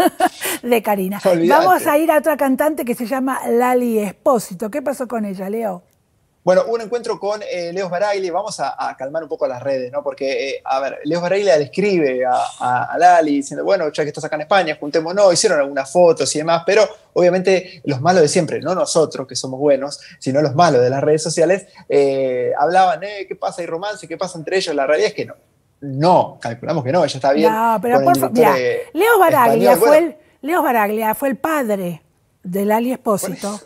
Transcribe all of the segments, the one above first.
de Karina. Vamos a ir a otra cantante que se llama Lali Espósito. ¿Qué pasó con ella, Leo? Bueno, un encuentro con eh, Leo Leos vamos a, calmar un poco las redes, ¿no? Porque, eh, a ver, Leo Varaile le escribe a, Lali diciendo, bueno, ya que estás acá en España, juntémonos, hicieron algunas fotos y demás, pero obviamente los malos de siempre, no nosotros que somos buenos, sino los malos de las redes sociales, eh, hablaban, eh, ¿qué pasa? ¿Hay romance? ¿Qué pasa entre ellos? La realidad es que no, no, calculamos que no, ella está bien. pero Leo Baraglia, fue el, padre de Lali Espósito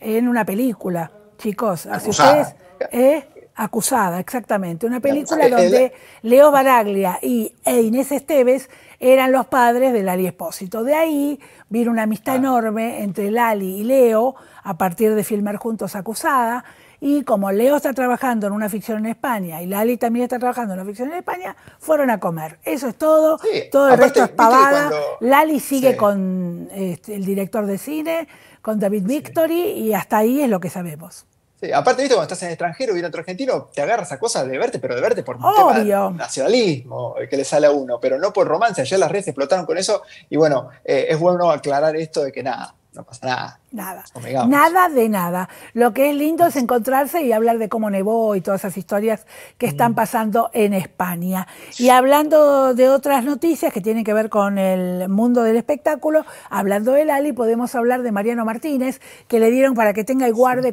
en una película, chicos. Acusada. Eh, acusada, exactamente. Una película donde Leo Baraglia y e Inés Esteves eran los padres de Lali Espósito. De ahí vino una amistad ah. enorme entre Lali y Leo a partir de filmar juntos Acusada. Y como Leo está trabajando en una ficción en España y Lali también está trabajando en una ficción en España, fueron a comer. Eso es todo. todo el resto es pavada. Lali sigue con este, el director de cine, con David Victory, y hasta ahí es lo que sabemos. Sí, aparte, ¿viste? cuando estás en extranjero y viene otro argentino, te agarras a cosas de verte, pero de verte por un tema de nacionalismo eh, que le sale a uno, pero no por romance. Ayer las redes explotaron con eso y bueno, eh, es bueno aclarar esto de que nada, no nada. Nada. de nada. Lo que es lindo es encontrarse y hablar de cómo nevó y todas esas historias que mm. están pasando en España. Y hablando de otras noticias que tienen que ver con el mundo del espectáculo, hablando del Ali, podemos hablar de Mariano Martínez, que le dieron para que tenga el guarde.